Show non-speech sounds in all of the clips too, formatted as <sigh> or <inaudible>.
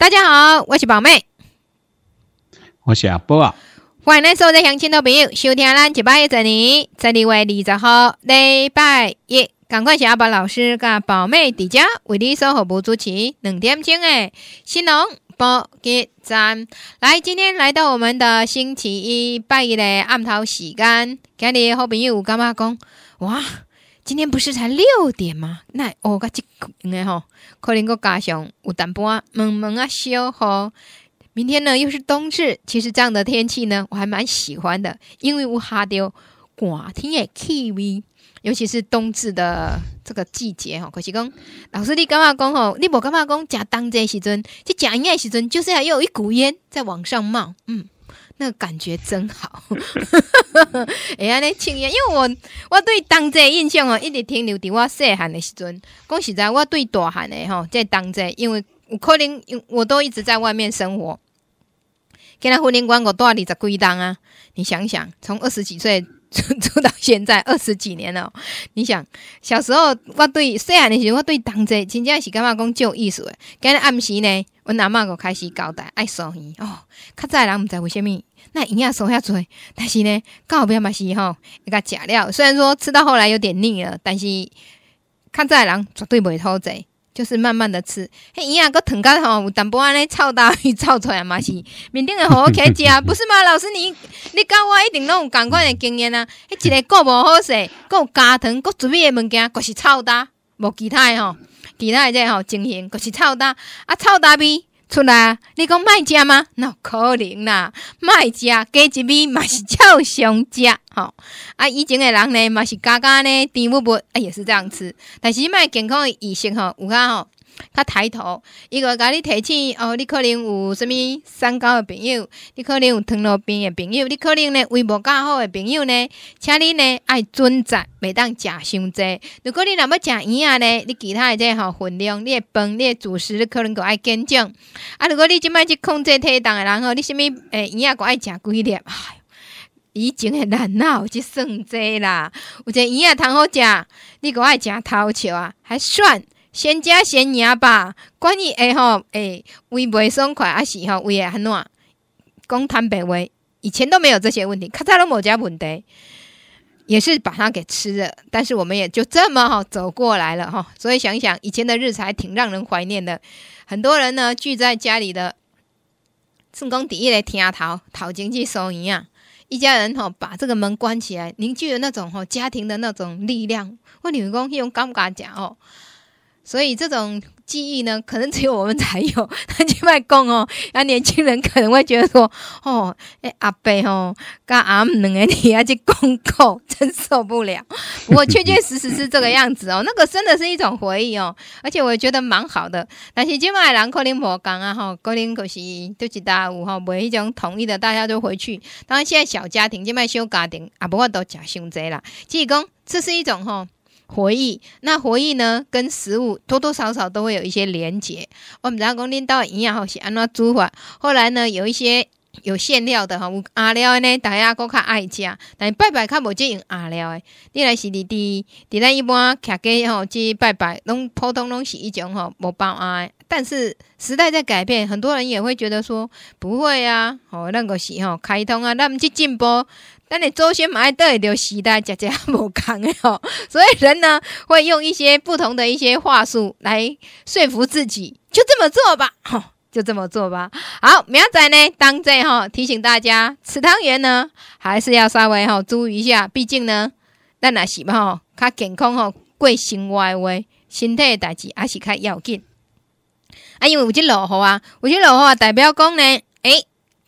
大家好，我是宝妹，我是阿波啊。欢迎来收听乡亲的朋友收听咱一拜一这年，十二月二十号礼拜一，赶快请阿波老师跟宝妹在家为你收好不主持两点钟诶，新郎不给咱来，今天来到我们的星期一，拜一的暗头时间，跟你好朋友有感觉讲，哇？今天不是才六点吗？那哦，个即应该吼，可能个加上有淡薄啊，蒙蒙啊，小吼。明天呢，又是冬至。其实这样的天气呢，我还蛮喜欢的，因为我哈丢，寡天的气味，尤其是冬至的这个季节吼。可是讲，老师你感觉讲吼，你无感觉讲，食冬节时阵，去食烟的时阵，就是要有一股烟在往上冒，嗯。那感觉真好，哎 <laughs> 呀尼青年，因为我我对当这印象哦，一直停留伫我细汉的时阵。讲实在，我对大汉的吼，在当这，因为有可能我都一直在外面生活。跟仔婚姻观，我带二十几当啊！你想想，从二十几岁住 <laughs> 住到现在二十几年了，你想小时候我对细汉的时，我对当这真正是感觉讲旧衣服，跟那暗时呢，我阿妈我开始交代爱收伊哦，较在人毋知为虾物。那营养手下做，但是呢，刚好不嘛是吼，一个假料。虽然说吃到后来有点腻了，但是卡在人绝对袂好在，就是慢慢的吃。那营养个糖咖吼，有淡薄安尼臭大味臭出来嘛是。面顶人好好开家，不是吗？老师你，你教我一定拢有感款的经验啊！迄一个顾无好势，佮有加糖，佮做的物件佮是臭大，无其他的吼，其他的这吼情形佮是臭大啊，臭大味。出来，你讲卖食吗？那可能啦，卖食加一味嘛是照常食吼。啊，以前的人呢嘛是家家呢，甜物物，啊，也是这样吃，但是卖健康的饮食吼有较哈。较抬头，伊个甲你提醒哦，你可能有啥物三高的朋友，你可能有糖尿病的朋友，你可能咧胃无较好的朋友呢。请你呢爱遵重，袂当食伤济。如果你若要食鱼啊呢，你其他的这吼分量，你的饭，你的主食，你可能够爱减重。啊，如果你即摆去控制体重的人吼，你啥物诶鱼啊，佮爱食几哎以前的难有即算这啦。有隻鱼啊，通好食，你佮爱食头笑啊，还算。先加先牙吧，关于哎吼哎胃袂爽快啊，是吼胃也很暖。讲坦白话，以前都没有这些问题，较早拢无遮问题，也是把它给吃了。但是我们也就这么吼走过来了吼，所以想一想，以前的日子还挺让人怀念的。很多人呢聚在家里，的算讲第一个厅头头经济收入啊。一家人吼把这个门关起来，凝聚了那种吼家庭的那种力量。我你们讲用干不干讲哦？所以这种记忆呢，可能只有我们才有。那去卖供哦，那 <laughs> 年轻人可能会觉得说，哦，哎阿伯哦，跟阿姆两个你要去供供，真受不了。我 <laughs> 确确实实是这个样子哦，那个真的是一种回忆哦，而且我觉得蛮好的。但是今麦人可能我讲啊哈，可能可是就是大五哈，每一种统一的，大家都回去。当然现在小家庭今麦修家庭，啊，不过都吃上济了。即讲这是一种哈。回忆，那回忆呢，跟食物多多少少都会有一些连结。我们人工练到营养好是安怎煮法，后来呢，有一些。有馅料的哈，有阿料呢，大家更较爱食。但拜拜，较无即用阿料的，你来是伫伫伫咱一般客家吼，即拜拜拢普通拢是一种吼，无包爱。但是时代在改变，很多人也会觉得说不会啊，哦那个是吼开通啊，那毋去进步。但你周先买倒也着时代，食较无共的吼。<laughs> 所以人呢，会用一些不同的一些话术来说服自己，就这么做吧，吼。就这么做吧。好，苗仔呢？当真哈？提醒大家，吃汤圆呢，还是要稍微哈注意一下。毕竟呢，咱也是吧？哈，卡健康哦，过生活话，身体代志还是较要紧。啊，因为有只落雨啊，有只雨啊，代表讲呢。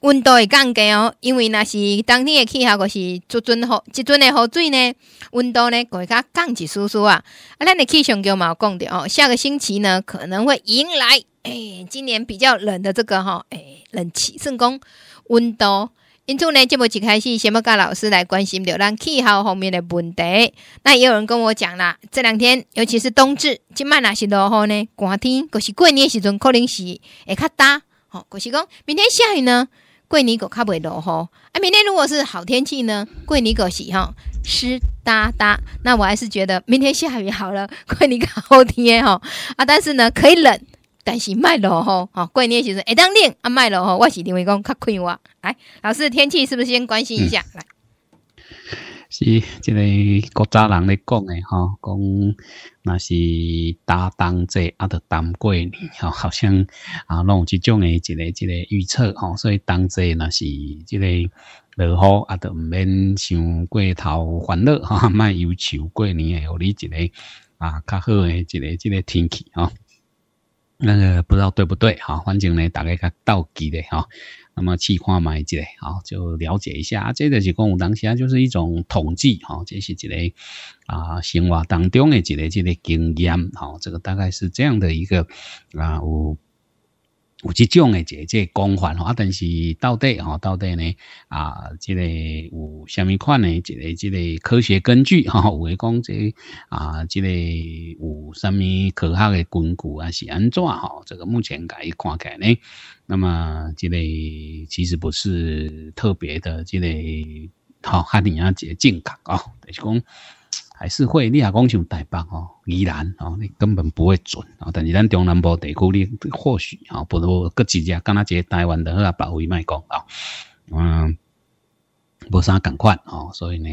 温度会降低哦，因为若是当天的气候，就是这阵雨，这阵的雨水呢，温度呢会较降一丝丝啊。啊，咱的气象局有讲的哦？下个星期呢可能会迎来诶今年比较冷的这个吼，诶冷气算攻温度。因此呢，这目一开始先要教老师来关心着咱气候方面的问题。那也有人跟我讲啦，这两天尤其是冬至，今满若是落雨呢，寒天可是过年时阵可能是会较大。好，我是讲明天下雨呢。桂林狗卡不会落吼，啊，明天如果是好天气呢？桂林狗喜吼湿哒哒，那我还是觉得明天下雨好了，<laughs> 桂林狗好天吼啊！但是呢，可以冷，但是卖了吼，好年尼学生哎当练啊卖了吼，我是认为讲较快活来，老师天气是不是先关心一下来？是，即个古早人咧讲诶吼，讲若是打冬节啊，着冬过年吼，好像啊，拢有即种诶一个一个预测吼。所以冬节若是即个落雨啊，着毋免想过头恼吼，哈，卖忧愁过年诶互你一个啊较好诶一个一个天气吼。那个不知道对不对吼，反正咧大概较到基的吼。那么去看买个，好，就了解一下。啊、这个是讲当下就是一种统计，哈，这是一个啊，生活当中的一个这个经验，好，这个大概是这样的一个啊，我。有这种诶，这个光环吼，但是到底吼，到底呢？啊，即个有虾米款诶，这个这个科学根据吼，<laughs> 有诶讲即啊，即个有虾米科学诶根据啊？是安怎吼？这个目前介看起呢？那么即个其实不是特别的，这个好吓尼亚即个境界哦，但是讲。还是会，你啊讲像台北哦、宜兰哦，你根本不会准哦。但是咱中南部地区，你或许哦，不如搁几日，刚刚个台湾的好啊，百位卖讲啊，嗯，无啥共款哦。所以呢，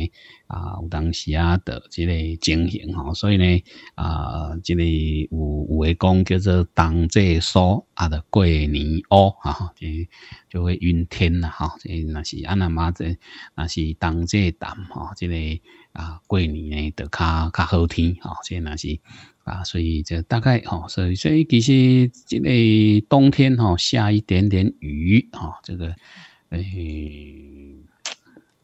啊，有当时啊，的即个情形哦。所以呢，啊，即个有有诶讲叫做冬至疏，啊，着过年乌啊，就就会晕天啦哈。即若是安阿妈，即若是冬至淡哦，即个。啊，桂林呢，就较较好天啊，这些那是啊，所以就大概啊，所以所以其实这个冬天啊，下一点点雨啊，这个诶，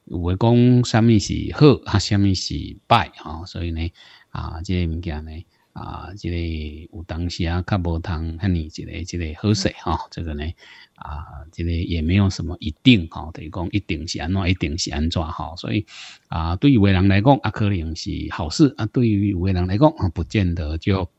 有会讲什么是好，啊，什么是坏啊，所以呢啊，这些物件呢。啊，这个有当时啊，较无通，遐尼一个即个好势哈，这个呢，啊，这个也没有什么一定哈，等于讲一定是安怎，一定是安怎哈，所以啊，对于有人来讲啊，可能是好事啊，对于有的人来讲啊，不见得就。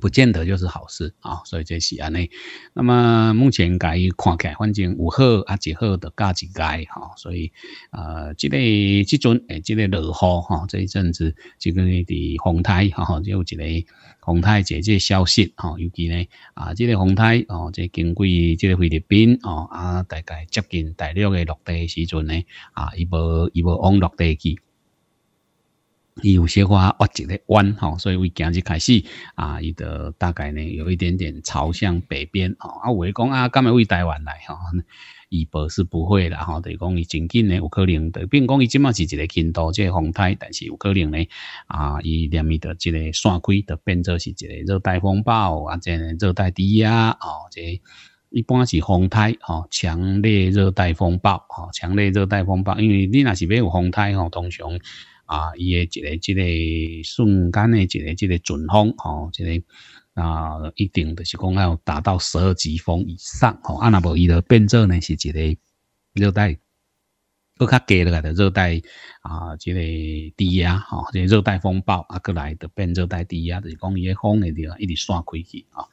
不见得就是好事啊，所以这是安尼，那么目前该看起来，反正有好啊几好的加几改哈，所以啊，即个即阵诶，即个落雨哈，这一阵子即个伫洪台哈，有一个洪台姐姐消息哈，尤其呢啊，即个洪台哦，即经过即个菲律宾哦，啊大概接近大陆的落地时阵呢，啊伊无伊无往落地去。伊有些话挖一个弯吼，所以为今日开始啊，伊的大概呢有一点点朝向北边吼啊，有诶讲啊，敢会为台湾来吼，伊无是不会啦吼，著是讲伊真紧呢有可能，著并讲伊即满是一个轻度个风台，但是有可能呢啊，伊念伊的即个散开，就变做是一个热带风暴啊，即热带低压哦，即一般是风台吼，强烈热带风暴吼，强烈热带风暴，因为你若是要有风台吼，通常。啊，伊诶一个即个瞬间诶一个即个准风吼，即个啊一定就是讲要达到十二级风以上吼，啊若无伊著变做呢是一个热带，搁较低落来的热带啊，即个低压吼，即热带风暴啊，搁来著变热带低压，就是讲伊诶风诶地一直散开去吼、啊。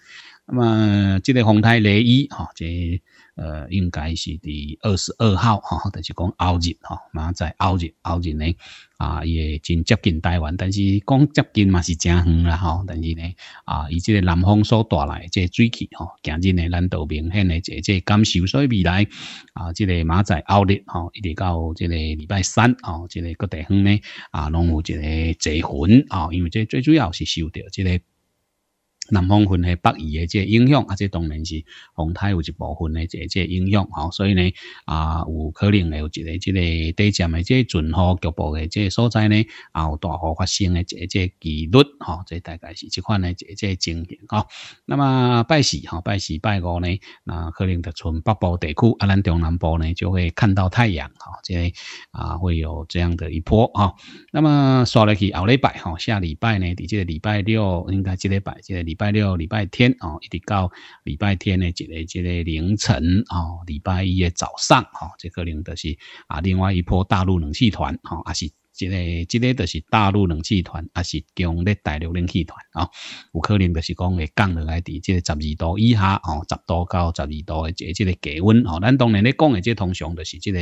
那么即个风台雷伊吼，即。呃，应该是第二十二号哈，但是讲后日哈，马仔后日后日咧啊，亦真接近台湾，但是讲接近嘛是正远啦哈，但是咧啊，以即个南方所带来嘅即水汽哦，今日咧难度明显嘅即即感受，所以未来啊，即个马仔后日哦，一直到即个礼拜三哦，即个各地方呢啊，拢有一个坐云哦，因为即最主要是受到即个。南方分系北移嘅即影响，啊，即当然是风台有一部分嘅即即影响，吼，所以呢，啊，有可能会有一个即个地震嘅即准好局部嘅即所在呢，啊，有大雨发生嘅即即几率，吼，即大概是即款嘅即即情形，吼。那么拜四，哈，拜四拜五呢，那可能就从北部地区，啊，咱中南部呢就会看到太阳，哈，即啊会有这样的一波，哈。那么刷落去后礼拜，哈，下礼拜呢，即礼拜六应该即礼拜，即礼拜。拜六、礼拜天哦，一直到礼拜天呢，一个、一个凌晨哦，礼拜一的早上哦，这可能就是啊，另外一波大陆冷气团哦，也是这个、这个就是大陆冷气团，也是强烈大陆冷气团啊，有可能就是讲会降落来伫即个十二度以下哦，十度到十二度的这、这个低温哦，咱当然咧讲的这通常就是这个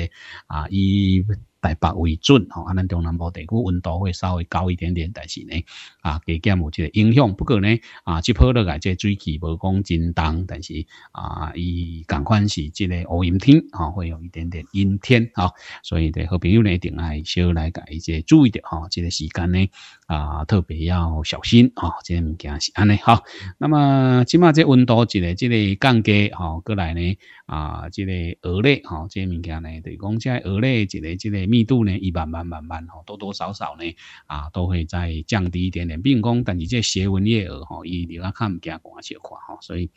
啊，以。台北为准，吼，啊，咱中南部地区温度会稍微高一点点，但是呢，啊，加减有即个影响。不过呢，啊，即波落来即水气无讲真重，但是啊，伊共款是即个乌阴天，吼，会有一点点阴天，吼，所以对好朋友呢，一定爱小来甲一些注意点，吼，即个时间呢。啊，特别要小心啊，这些物件是安尼哈。那么，起码这温度一个、这个降低哈过来呢啊，这个额内哈，这些物件呢，等于讲在额内一个、这个密度呢，一慢慢慢慢慢哈，多多少少呢啊，都会再降低一点点，并讲但是这斜温液额哈，伊流啊看物件寡少看哈，所以。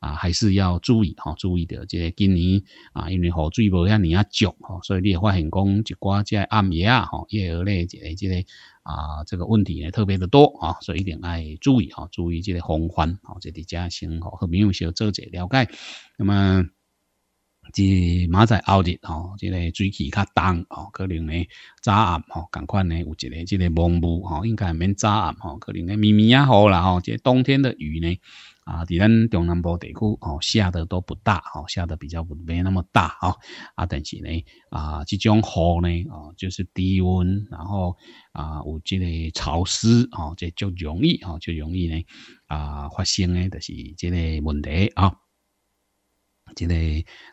啊，还是要注意哈，注意着。即今年啊，因为雨水无像年啊足哈，所以你会发现讲一寡即暗夜啊，夜蛾类这个这个啊，这个问题呢特别的多啊，所以一定爱注意哈，注意即个防范，哈，这伫家先好，后面有小做者了解。那么即马在后日吼，即个水气较重哦，可能呢早暗吼，赶快呢有一个即个蒙雾哦，应该免早暗吼，可能呢绵绵啊雨啦吼，即冬天的雨呢。啊，伫咱中南部地区哦，下的都不大哦，下的比较没那么大哦。啊，但是呢，啊，这种雨呢，哦，就是低温，然后啊，有这个潮湿哦，这就容易哦，就容易呢，啊，发生呢，就是这个问题啊。这个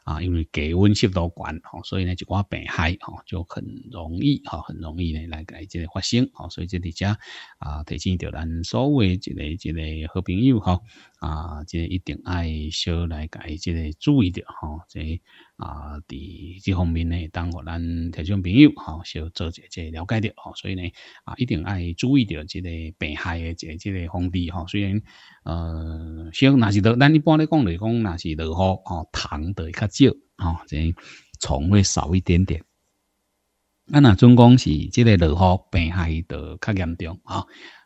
啊，因为低温湿度高，所以呢，一寡病害哦，就很容易哦，很容易呢来来即个发生哦。所以这里家啊，提醒着咱所有即个即个好朋友哈。啊，即个一定爱小来改，即个注意着吼。即个、啊，伫即方面呢，当互咱听众朋友哈，小做一即了解着吼。所以呢，啊，一定爱注意着即个病害诶，即即个防治吼。虽然呃，小若是落，咱一般咧讲来讲，若是落雨吼，虫、糖会较少吼，即个虫会少一点点。啊，若总讲是即个落雨病害得较严重啊。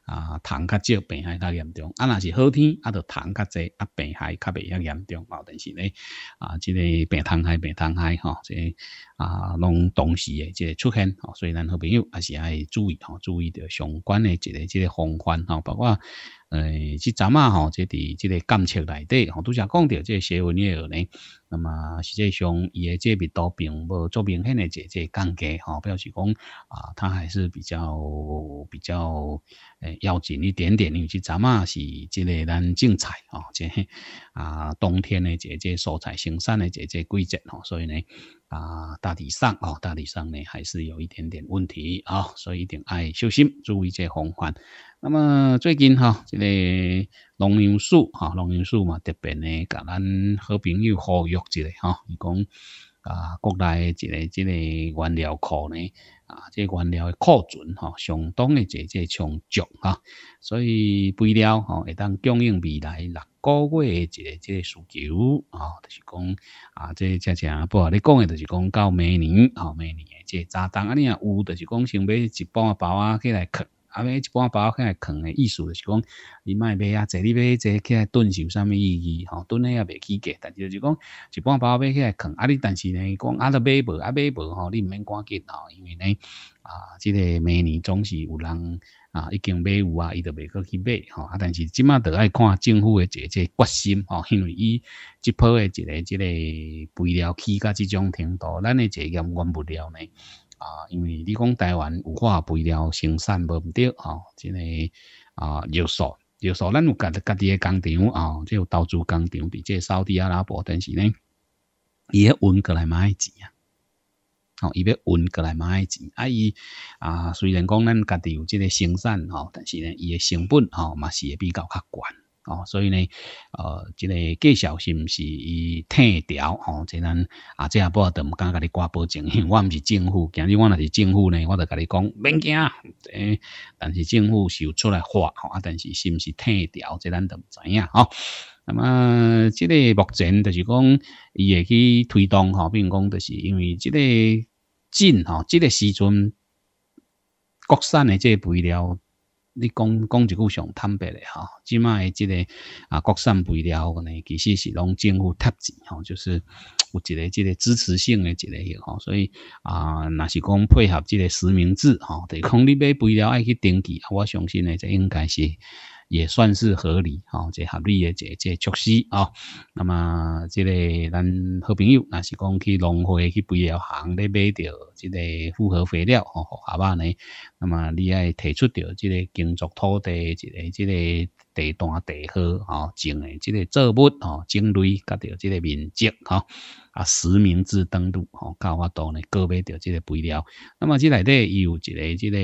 啊，虫较少，病害较严重；啊，若是好天，啊，就虫较侪，啊，病害较未遐严重。啊，但是咧，啊，即个病虫害、病虫害，吼、即个啊，拢同时即个出现，吼、所以咱好朋友也是爱注意，吼，注意着相关诶即个即个防范，吼，包括。诶，即阵啊，吼，即伫即个监测内底，吼，拄则讲到，即个新闻业咧。那么实际上，伊诶即密度并无做明显诶即个降低吼，表示讲啊，它还是比较比较诶要紧一点点。因为即阵啊，是即个咱进财吼，即啊冬天诶即即蔬菜生产诶即即季节吼，所以呢啊，大体上啊，大体上呢还是有一点点问题啊，所以一定爱小心，注意即个红环。那么最近哈，这个龙元树哈，龙元树嘛，特别呢，甲咱好朋友呼吁一个哈，伊讲啊，国内一个这个原料库呢，啊，这个、原料的库存哈，相当的这这充足啊，所以备料哈，会当供应未来六个月的一个这个需求啊，就是讲啊，这恰恰不，你讲的就是讲到明年，好，明年的这个早冬啊，你啊有，就是讲想买一包包啊，起来吸。啊，尾一般包起来扛的意思就是讲，你卖不啊，坐你买坐起来蹲是有啥物意义？吼，蹲咧也袂起价，但是就是讲，一般包买起来扛。啊你但是呢，讲啊得买无啊买无吼，你毋免赶紧吼，因为呢啊，即个每年总是有人啊，已经买有啊，伊就袂过去买吼。啊，但是即马得爱看政府的这个决心吼，因为伊即波的这个这个肥料起甲这种程度，咱的产个原物料呢。啊，因为你讲台湾有化肥料生产无唔对啊，真个啊要素要素，咱有家家己嘅工厂啊，即有投资工厂，比即扫地阿拉伯，但是呢，伊要运过来买钱啊，哦，伊要运过来买钱，啊，伊啊虽然讲咱家己有即个生产哦，但是呢，伊嘅成本哦，嘛是会比较较悬。哦，所以呢，呃，即个绍是心是退掉，哦，即咱啊，即下不都唔敢甲你挂保证，<laughs> 我唔是政府，今日我若是政府呢，我就甲你讲，免惊，诶，但是政府是有出来话，啊，但是是不是退掉，即咱都唔知呀，哦，那么，即个目前就是讲，伊会去推动，吼，并讲就是因为即个进吼，即个时阵国产的即肥料。你讲讲一句上坦白的哈，即卖即个啊，国产肥料呢，其实是拢政府贴钱吼，就是有一个即个支持性的一个吼，所以啊，若是讲配合即个实名制吼，得讲你买肥料爱去登记，我相信呢这应该是。也算是合理，吼，这合理的这这措施，吼。那么，这个咱好朋友，那是讲去农会去肥料行咧买着，这个复合肥料，吼，好吧呢。那么，你爱提出着这个耕作土地，这个这个地段地好，吼，种的这个作物，吼，种类，甲着这个面积，哈。啊，实名制登录，吼，够我多呢，个别着这个肥料。那么这里伊有一个这个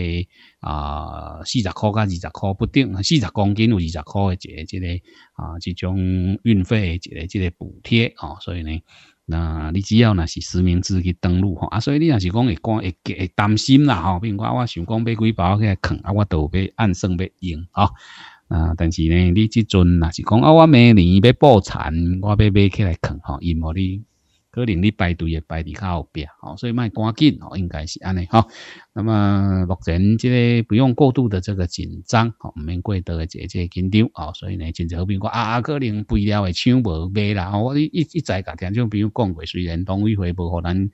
啊，四十块加二十块不定，四十公斤有二十块的这个啊，这种运费的这个这个补贴吼。所以呢，那你只要呢是实名制去登录，吼啊，所以你若是讲会讲会担心啦，吼，比如讲我想讲买几包去啃，啊，我都买按算要用，吼。啊，但是呢，你即阵若是讲啊，我明年要爆产，我要买起来啃，吼，因为你可能你排队也排伫较后边，好，所以卖赶紧吼，应该是安尼吼。那么目前即个不用过度的这个紧张，哦，唔用过度的这个紧张哦。所以呢，真正好比讲啊，可能备料会抢无买啦。我一一再甲听众朋友讲过，虽然党委会无可能，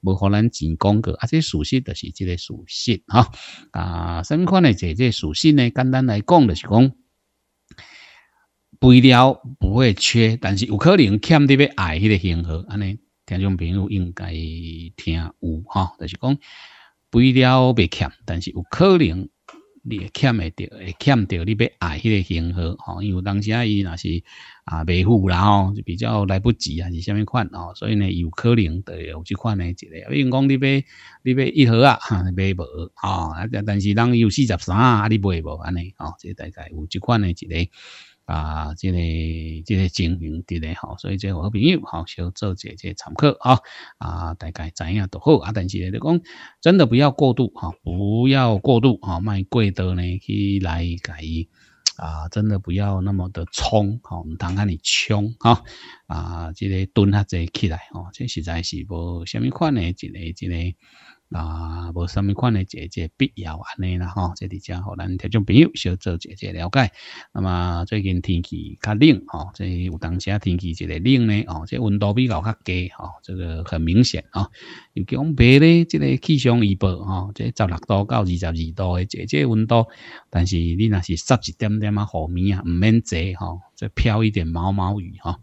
无可能进广过，啊，这属实就是即个属实哈。啊，什款的这这属性呢？简单来讲就是讲，肥料不会缺，但是有可能欠滴要矮迄个型号安尼。听众朋友应该听有哈，就是讲不了不欠，但是有可能你会欠会着，会欠着你要爱迄个型号，因为当时啊伊若是啊没货啦，就比较来不及啊，是虾米款哦，所以呢有可能就有即款诶一个，因为讲你别你别一盒啊卖 <laughs> 无哦，但是人有四十三啊你卖无安尼哦，即大概有即款诶一个。啊，即个即个经营的咧吼，所以即个好朋友好，小做者即个参考啊。啊，大概知影都好啊。但是咧，就讲真的不要过度哈，不要过度啊，卖贵的呢去来改啊，真的不要那么的冲吼，毋当安你冲哈啊，即个蹲下再起来即、这实在是无什么款的，即个即个。啊，无什么款的，即即必要安尼啦吼。即伫遮互咱听种朋友小做，即即了解。那么最近天气较冷吼，即有当时啊天气一个冷呢哦，即温度比较较低吼，这个很明显啊。其讲白咧，即个气象预报吼，即十六度到二十二度的即即温度，但是你若是湿一点点啊，雨绵啊，毋免坐吼，即飘一点毛毛雨吼。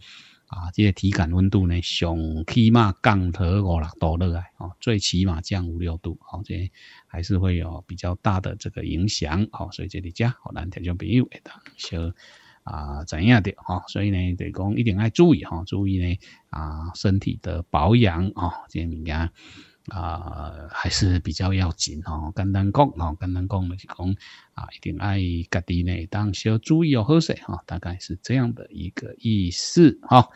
啊，这些体感温度呢，上起码降到五六度了啊，最起码降五六度啊，这还是会有比较大的这个影响所以这里加好难调象朋友会当小啊怎样的哈，所以呢得讲一定要注意哈，注意呢啊身体的保养啊，这些物件。啊，还是比较要紧哦。简单讲哦，简单讲就是讲啊，一定爱家己呢，当需要注意哦，喝水哈，大概是这样的一个意思哈。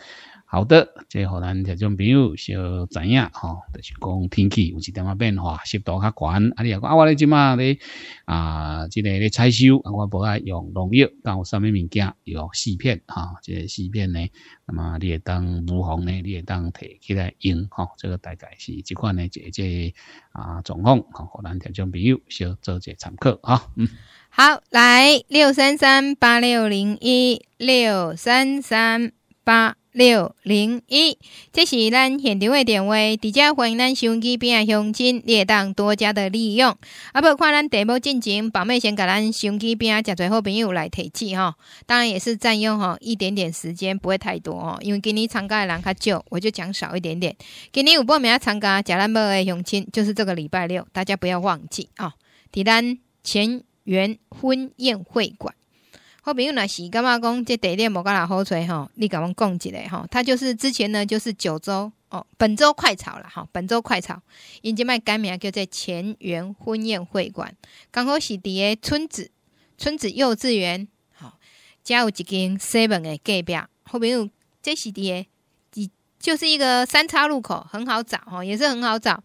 好的，即河南特种朋友小知影吼，就是讲天气有一点仔变化，湿度较悬，啊你也讲啊，我呢即马呢啊，即个咧采收，啊，我无爱用农药，搞什么物件用四片哈？即个四片呢，那么你会当无防呢，你会当摕起来用哈。这个大概是即款呢，即即啊状况哈。河南特种朋友小做者参考哈。嗯，好，来六三三八六零一六三三八。六零一，这是咱现场的电话，直接欢迎咱相机边的相亲列档多加的利用。啊，不，看咱题目进前，宝妹先甲咱相机边啊，真侪好朋友来提起哈。当然也是占用哈一点点时间，不会太多哦，因为今年参加的人较少，我就讲少一点点。今年有报名参加，加咱某诶相亲，就是这个礼拜六，大家不要忘记哦。伫咱前缘婚宴会馆。好朋友若是感觉讲这地点无摩加好后吼，哈，你阮讲一下吼，他就是之前呢，就是九州哦，本州快炒啦吼，本州快炒，因即摆改名叫做前元婚宴会馆，刚好是伫个村子，村子幼稚园，吼，遮有一间西门的隔壁，好朋友这是伫个，也就是一个三叉路口，很好找哈，也是很好找，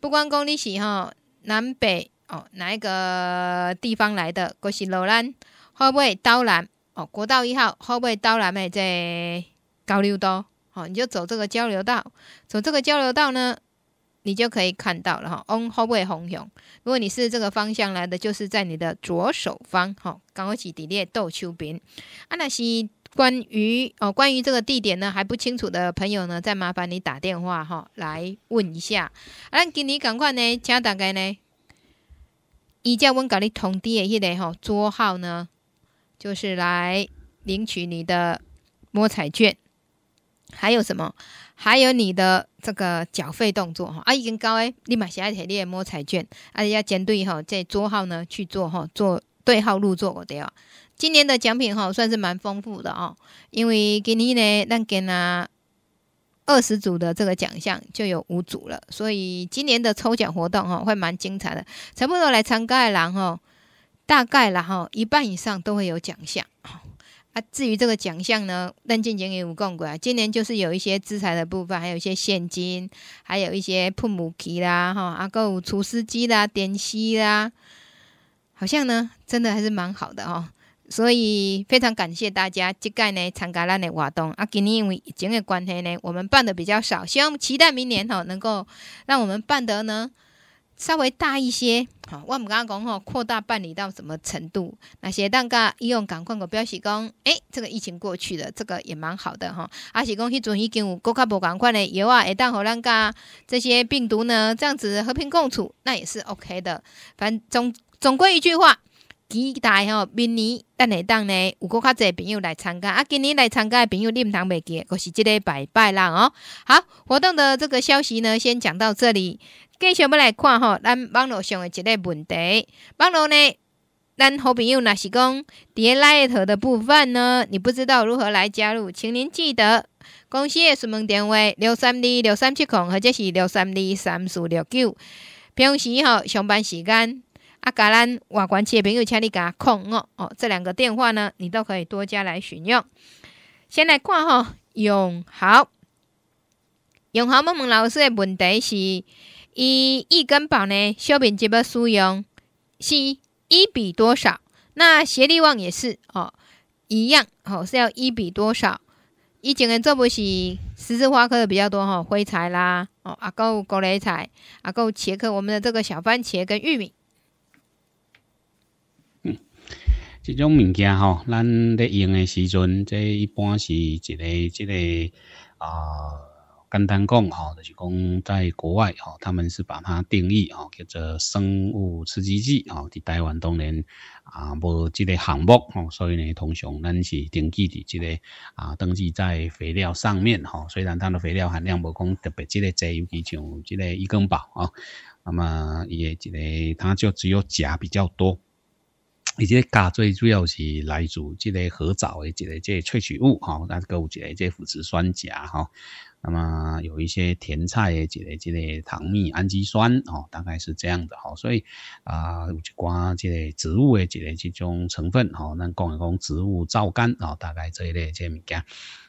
不管公里是哈，南北哦，哪一个地方来的？国是罗兰。后背刀南哦，国道一号后背刀南的这交流道哦，你就走这个交流道，走这个交流道呢，你就可以看到了哈。往后背方向，如果你是这个方向来的，就是在你的左手方。哦，港尾溪底列斗丘边。啊，那是关于哦，关于这个地点呢还不清楚的朋友呢，再麻烦你打电话哈来问一下。啊，今年赶快呢，请大家呢依照阮甲你通知的迄个吼座号呢。就是来领取你的摸彩券，还有什么？还有你的这个缴费动作哈，啊，已经高诶，立马写在你的摸彩券，而且要针对哈，这桌号呢去做哈，做对号入座对啊。今年的奖品哈算是蛮丰富的哦，因为今年呢，咱给拿二十组的这个奖项就有五组了，所以今年的抽奖活动哈会蛮精彩的，差不多来参加的人哈。大概了哈，一半以上都会有奖项啊，至于这个奖项呢，任建杰也有共过啊。今年就是有一些资材的部分，还有一些现金，还有一些铺母皮啦哈，啊，Go 除湿机啦，点心啦，好像呢，真的还是蛮好的哈。所以非常感谢大家，即届呢参加咱的活动。啊，今年因为疫情的关系呢，我们办的比较少，希望期待明年哈，能够让我们办得呢。稍微大一些，好，我们刚刚讲吼，扩大办理到什么程度？那些当个医用感款，我表示讲，诶，这个疫情过去了，这个也蛮好的吼。而是讲，迄阵已经有够较无共款的，以后会当互咱家这些病毒呢，这样子和平共处，那也是 OK 的。反总总归一句话，期待吼，明年等下当呢，有够较侪朋友来参加。啊，今年来参加的朋友，你毋通袂记，我是即个拜拜啦哦。好，活动的这个消息呢，先讲到这里。继续要来看哈，咱网络上的一个问题。网络呢，咱好朋友若是讲伫咧一头的部分呢，你不知道如何来加入，请您记得。公司的询问电话六三二六三七空，或者是六三二三四六九。平时哈上班时间，啊，甲咱外关车的朋友请你甲控哦哦，这两个电话呢，你都可以多加来询用。先来看吼，永豪。永豪问问老师的问题是。一一根宝呢，小饼鸡包酥用是一比多少？那协力旺也是哦，一样哦，是要一比多少？以前的做不是十字花科的比较多哈，灰柴啦，哦，阿够狗雷柴，阿够茄科，我们的这个小番茄跟玉米。嗯，这种物件哈，咱在用的时阵，这一般是这个这个啊。简单讲吼，就是讲在国外吼，他们是把它定义吼叫做生物刺激剂吼。台湾当然啊无这个项目吼，所以呢通常咱是登记伫这个啊登记在肥料上面吼。虽然它的肥料含量无讲特别即个在，尤其像这个一更宝啊，那么也即个它就只有钾比较多。以及咖最主要是来自即个何藻的即个即萃取物哈，咱购物即个即腐殖酸钾哈，那么有一些甜菜的即个即个糖蜜、氨基酸哦，大概是这样的哈，所以啊，有一关即个植物的即个即种成分哦，咱讲一讲植物皂苷哦，大概这一类即物件。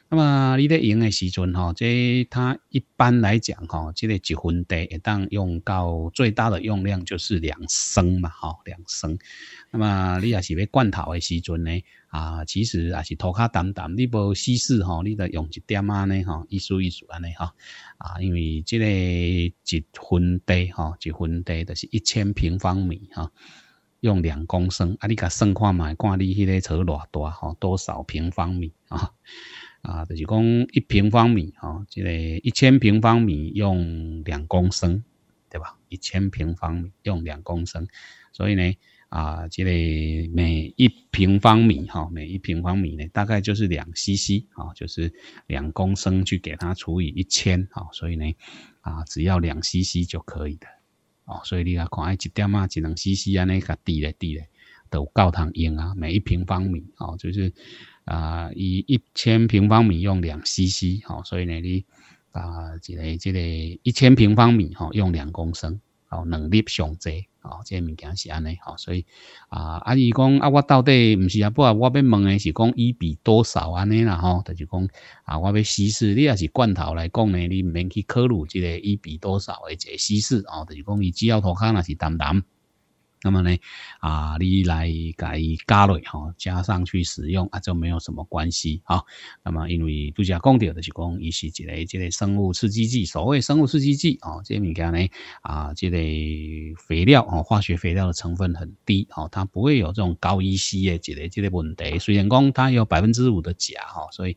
那么你在用的时阵吼，即它一般来讲吼，即个一分地会当用到最大的用量就是两升嘛吼，两升。那么你也是要罐头的时阵呢啊，其实也是涂卡淡淡，你无稀释吼，你得用一点啊呢吼，一撮一撮安尼哈啊，因为这个一分地吼，一分地就是一千平方米哈，用两公升啊，你甲算看嘛，看你迄个车偌大吼，多少平方米啊？啊，就是讲一平方米哈，即个一千平方米用两公升，对吧？一千平方米用两公升，所以呢，啊，即个每一平方米哈，每一平方米呢，大概就是两 CC 啊，就是两公升去给它除以一千哈，所以呢，啊，只要两 CC 就可以的哦。所以你啊，看一点啊，一能 CC 啊，那个低嘞低嘞，都够他用啊。每一平方米哦，就是。啊，以一千平方米用两 CC，好，所以呢，你啊，这个这个一千平方米，吼，用两公升，好，能力上济，哦，即个物件是安尼，好，所以啊，阿姨讲啊，我到底唔是啊不啊，我要问的是讲一比多少安尼啦，吼，他就讲啊，我要稀释，你也是罐头来讲呢，你唔免去考虑这个一比多少的这稀释，哦，就是讲伊只要涂骹那是淡淡。那么呢，啊，你来加加类哈，加上去使用啊，就没有什么关系啊。那么因为度假工提的就是讲，伊是一个这类生物刺激剂。所谓生物刺激剂啊，这些物件呢啊，这类肥料啊，化学肥料的成分很低，好，它不会有这种高 EC 的这个这个问题。虽然讲它有百分之五的钾哈，所以。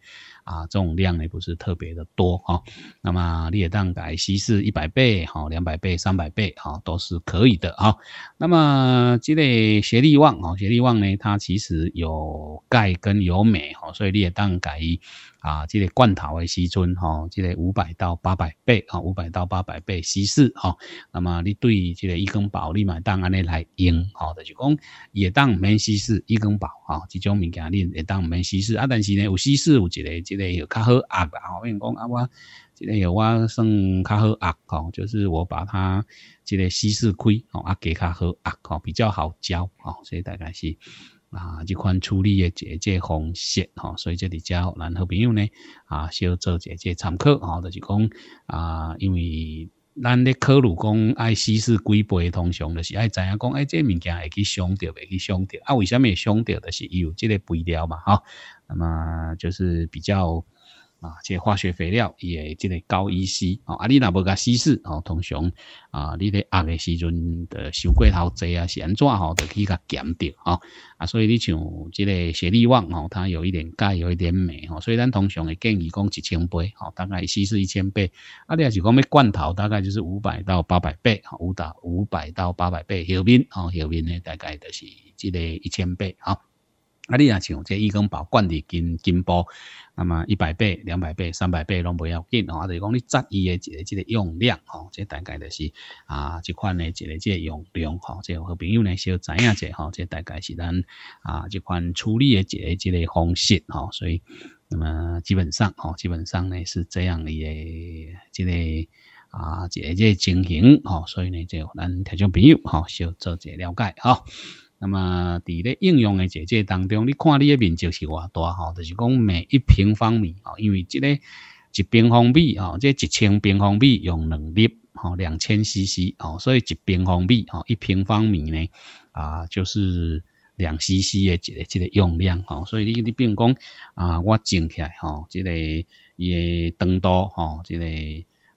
啊，这种量呢不是特别的多哈，那么裂蛋白稀释一百倍哈、两百倍、三百倍哈都是可以的哈。那么这类协力旺啊，协力旺呢它其实有钙跟有镁哈，所以裂蛋白啊，这个罐头的时酸，吼，这个五百到八百倍，啊，五百到八百倍稀释，吼。那么你对这个一根宝，你买单安尼来用，吼，就是讲也当免稀释一根宝，吼，这种物件你也当免稀释。啊，但是呢，有稀释有一个，这个较好压的，吼，比讲啊，我这个有我算较好压，吼，就是我把它这个稀释开，吼，也给较好压，吼，比较好浇，啊，所以大概是。啊，即款处理诶个即个方式吼，所以这里遮让好朋友呢啊，小做这这参考吼，就是讲啊，因为咱咧考虑讲爱试试几倍通常，就是爱知影讲哎，即物件会去伤着，会去伤着啊？为什么伤着？就是有即个肥料嘛吼，那么就是比较。啊，即化学肥料也即个高一稀哦，啊你若无甲稀释哦，通常啊，你咧压的时阵，呃，收过头侪啊，是安怎吼，就去甲减掉吼。啊，所以你像即个雪利旺哦，它有一点钙，有一点镁哦，所以咱通常会建议讲一千倍哦，大概稀释一千倍。啊，你若是讲要罐头，大概就是五百到八百倍，五打五百到八百倍后面吼，后面呢大概就是即个一千倍哈。啊，你也是用这一根宝罐的金金箔那么一百倍、两百倍、三百倍拢不要紧哦，就是讲你执伊的一个即个用量哦，即大概就是啊，即款的一个即个用量吼，即好朋友呢需要知影者吼，即大概是咱啊即款处理的一个即个方式吼，所以那么基本上吼，基本上呢是这样嘅即个啊一个即个情形吼，所以呢就咱听众朋友吼，小做者了解哈。那么在应用的结界当中，你看你的面积是偌大吼，就是讲每一平方米哦，因为这个一平方米哦，这一千平方米用两粒吼，两千 CC 哦，所以一平方米哦，一平方米呢啊，就是两 CC 的这个这个用量吼，所以你你比如讲啊，我种起来吼，这个诶长度吼，这个。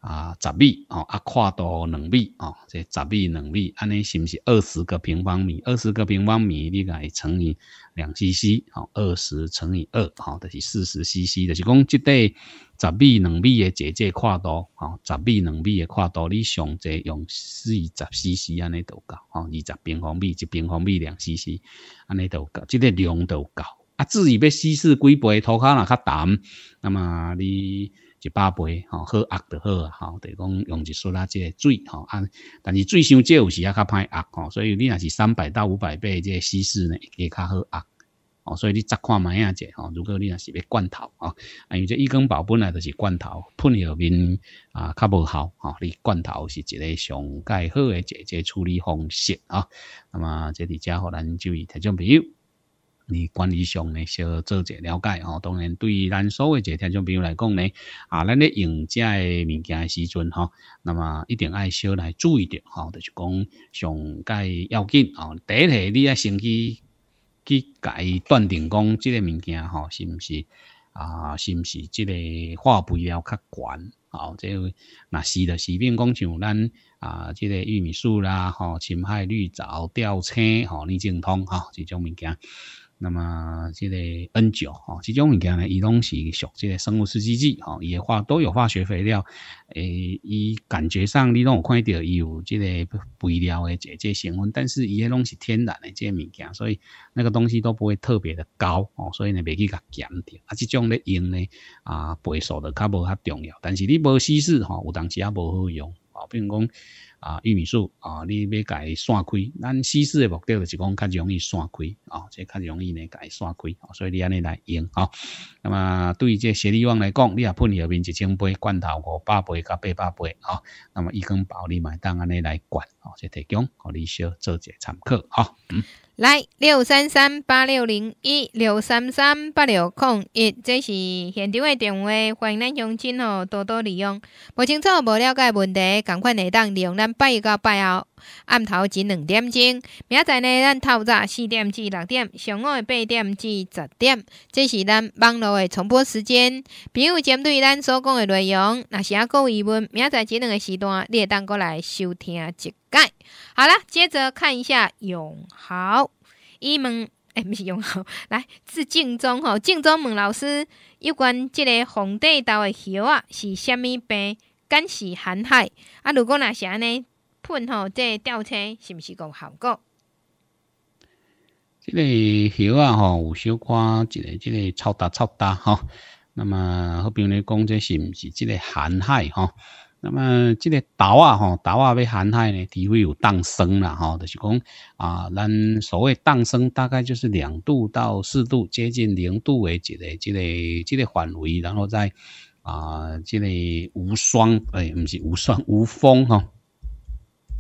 啊，十米哦，啊，跨度两米哦，这十米两米，安尼是不是二十个平方米？二十个平方米，你来乘以两 CC 哦，二十乘以二，好，就是四十 CC，就是讲即块十米两米的界界跨度，哦，十米两米的跨度，你上侪用四十 CC 安尼都够，哦，二十平方米，一平方米两 CC 安尼都够，即个量都够。啊，至于要稀释几倍，涂骹那较淡，那么你。一百倍，吼好压就好，吼，就讲用一束即个水，吼，啊，但是水伤少有时也较歹压，吼，所以你若是三百到五百倍，个稀释呢，也较好压，哦，所以你再看卖呀者，吼，如果你若是要罐头，啊，因为这伊根宝本来就是罐头，喷药面啊较无效，吼，你罐头是一个上解好诶一个处理方式，啊，那么这里家伙咱就以听众朋友。你管理上呢，小做者了解哦。当然，对于咱所个一个听众朋友来讲呢，啊，咱咧用这个物件时阵吼，那么一定爱小来注意着吼，就是讲上介要紧哦。第一，你要先去去伊断定讲这个物件吼，是毋是啊是毋是这个化肥料较悬哦。这那是的，是便讲像咱啊，这个玉米素啦，吼，深海绿藻、吊青、吼，你精通吼即种物件。那么这个 N 九吼，这种物件呢，伊拢是属即个生物刺激剂吼，伊诶化都有化学肥料，诶，伊感觉上你拢有看到有这个肥料的这即成分，但是伊个拢是天然的这些物件，所以那个东西都不会特别的高哦，所以呢，袂去甲减掉。啊，这种咧用咧啊，倍数的较无较重要，但是你无稀释吼，有当时也无好用哦，比如讲。啊，玉米树啊，你要甲伊散开，咱稀施的目的就是讲较容易散开啊，即较容易呢甲伊散开，所以你安尼来用哈。那么对于这斜里旺来讲，你也喷你下面一千杯罐头五八杯甲八八杯啊。那么一根包你买单安尼来管啊，即提供和你小做些参考嗯来六三三八六零一六三三八六空一，这是现场的电话，欢迎咱乡亲哦，多多利用。不清楚、无了解问题，赶快来当利用，咱拜一到拜后。暗头只两点钟，明仔呢，咱透早四点至六点，上午八点至十点，这是咱网络的重播时间。朋友针对咱所讲的内容，是些各有疑问，明仔这两个时段你会当过来收听解好了，接着看一下永豪，伊问，哎，毋是永豪，<laughs> 来自敬忠吼，敬忠问老师，有关即个红地豆的叶啊是虾物病？敢是寒害？啊，如果若是安尼？喷吼，这吊车是不是个好果？这个鱼啊吼，有小可这个这个超大超大哈。那么后边呢，讲这是不是这个寒海哈？那么这个岛啊吼，岛啊被寒海呢，体会有冻霜啦哈，就是讲啊，咱所谓冻霜大概就是两度到四度，接近零度为一个，即个，即个范围，然后再啊，这里无霜哎，不是无霜无风哈。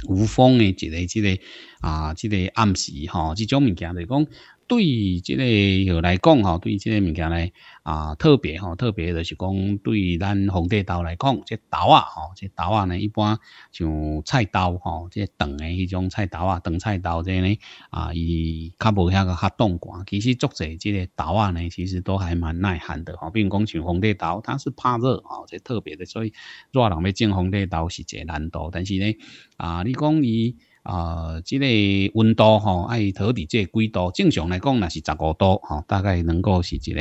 无风诶，即个即个啊，即个暗示，吼，这种物件嚟讲，对即个又来讲，吼，对即个物件嚟。啊，特别哦，特别就是讲对咱红地刀来讲，这刀啊，哈，这刀啊呢，一般像菜刀吼，这长的迄种菜刀啊，长菜刀这呢，啊，伊较无遐个较冻寒。其实作者即个刀啊呢，其实都还蛮耐寒的吼，比如讲像红地刀，它是怕热啊，这特别的，所以热人要进红地刀是一个难度。但是呢，啊，你讲伊。啊，即个温度吼，爱土地即个几度，正常来讲那是十五度吼，大概能够是一个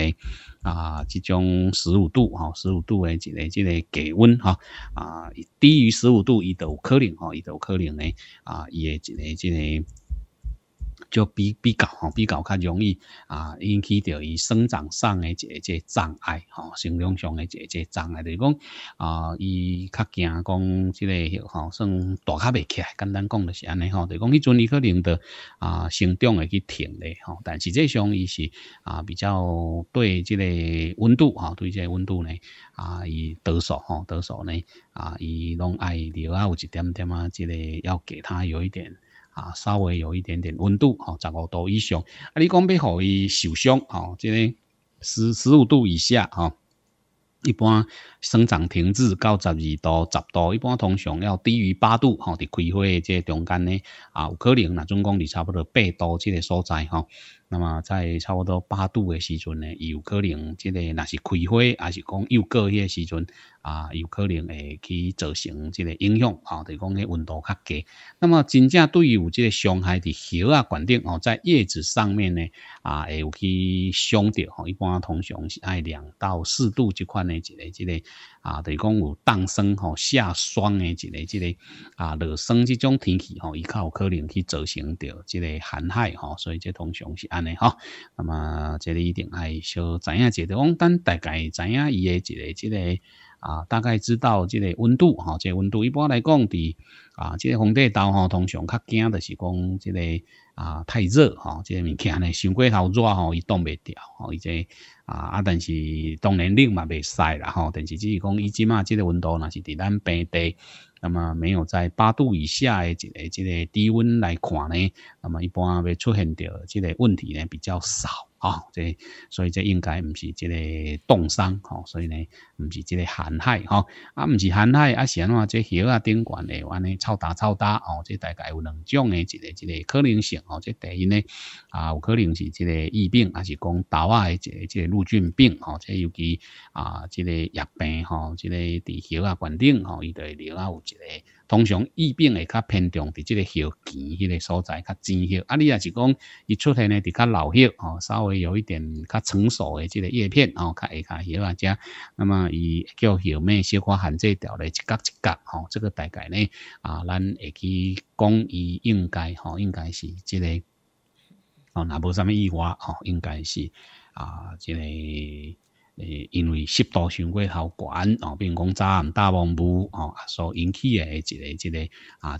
啊，这种十五度哈，十五度诶一个即个低温哈，啊，低于十五度伊都有可能吼，伊都有可能呢啊，伊诶一个即个。就比比较吼，比较较容易啊，引起到伊生长上的一个一个障碍吼，生长上的一个一个障碍，就是讲啊，伊较惊讲即个吼算大卡未起来，简单讲就是安尼吼，就是讲迄阵伊可能的啊生长会去停咧吼，但是实际上伊是啊比较对即个温度吼，对即个温度呢啊，伊得手吼，得手呢啊，伊拢爱留啊有一点点啊，即个要给他有一点。啊，稍微有一点点温度，哈，十五度以上。啊，你讲要互伊受伤，哈，即个十十五度以下，哈，一般生长停滞到十二度、十度，一般通常要低于八度，哈，伫开花的这中间呢，啊，有可能，那总讲伫差不多八度这个所在，哈。那么在差不多八度的时阵呢，有可能，即个那是开花，还是讲又过个时阵。啊，有可能会去造成这个影响，吼，就讲咧温度较低。那么真正对于有这个伤害的叶啊、管冻哦，在叶子上面呢，啊，会有去伤到。吼，一般通常是爱两到四度这款的一个、一个啊，就讲有冻霜吼下霜的，一个、一个啊，热霜这种天气吼，伊较有可能去造成到这个寒害，吼。所以这通常是安尼，吼。那么这里一定爱要知影一个，讲等大概知影伊的一个、一个。啊，大概知道这个温度哈，这个温度一般来讲，伫啊，这个红底岛吼，通常较惊的是讲，这个啊太热哈，这个物件呢，伤过头热吼，伊冻袂掉吼，而个啊啊，但是当然冷嘛袂使啦吼，但是只是讲，伊即嘛，即个温度若是伫咱平地，那么没有在八度以下的这个这个低温来看呢，那么一般会出现的这个问题呢比较少。啊，即所以，即应该唔是即个冻伤，哦，所以呢唔是即个寒害，哦，啊唔是寒害，啊是安怎？即条啊顶管的，安尼臭打臭打，哦，即大概有两种的，一个一个可能性，哦，即第一呢啊，有可能是即个疫病，啊，是讲台湾嘅即即个陆菌病，哦，即尤其啊，即个疫病，哦，即个地壳啊管顶，哦，伊都会另有一。个。通常疫病会较偏重伫即个叶尖迄个所在较尖叶，啊，你也是讲伊出现呢，伫较老叶哦，稍微有一点较成熟诶，即个叶片哦，较下骹叶啊，遮那么伊叫叶咩？小化寒这条咧一角一角哦，这个大概呢啊，咱会去讲伊应该哦，应该是即个哦，若无啥物意外哦，应该是啊，即个。诶，因为湿度上过头高，哦，比如讲早暗大雾，哦，所引起诶一个、一个啊，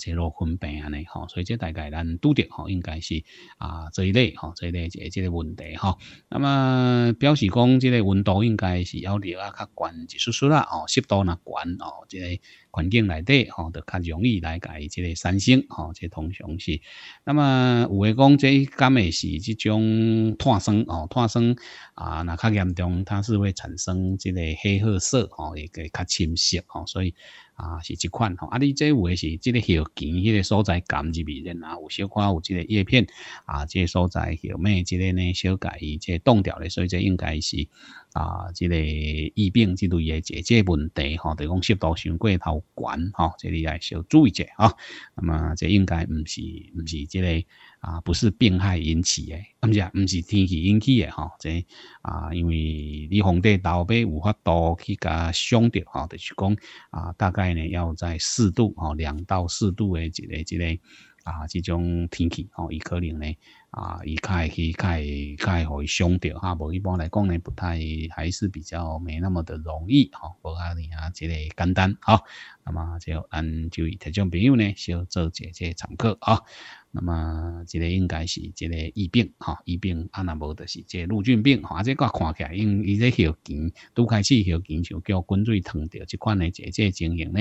吼，所以这大概咱拄着，吼，应该是啊，这一类，吼，这一类即个问题，吼。那么表示讲，即个温度应该是要热啊，较高一舒适啦，哦，湿度呐，哦，即个。环境内底吼，就较容易来改即个三星吼，即通常是。那么有诶讲，即敢会是即种碳酸哦，碳酸啊，那较严重，它是会产生即个黑褐色吼，也较较深色吼，所以。啊，是即款吼，啊，你这有诶是即个叶尖，迄个所在感入迷然后有小可有即个叶片啊，这个所在叶咩？即个呢小介伊这冻掉咧，所以这应该是啊，这个疫病之类的这问题吼，就讲度伤过头悬吼，这里来小注意者吼、啊。那么这应该毋是，毋是这个。啊，不是病害引起诶，唔是，唔是天气引起嘅哈。这啊，因为你皇帝老百无法多去加伤着哈，就是讲啊，大概呢要在四度啊，两到四度诶，一个、一个啊，这种天气哦，伊可能呢啊，伊才会、会、会、会伤着哈。无，一般来讲呢，不太还是比较没那么的容易哈，无阿你啊，这类简单哈。那么就按就以这种朋友呢，少做姐姐常客啊。那么，这个应该是这个疫病哈，疫病啊，那无就是这陆菌病哈，这个看起来，因为伊只细菌都开始细菌就叫滚水烫掉，即款的这这情形呢。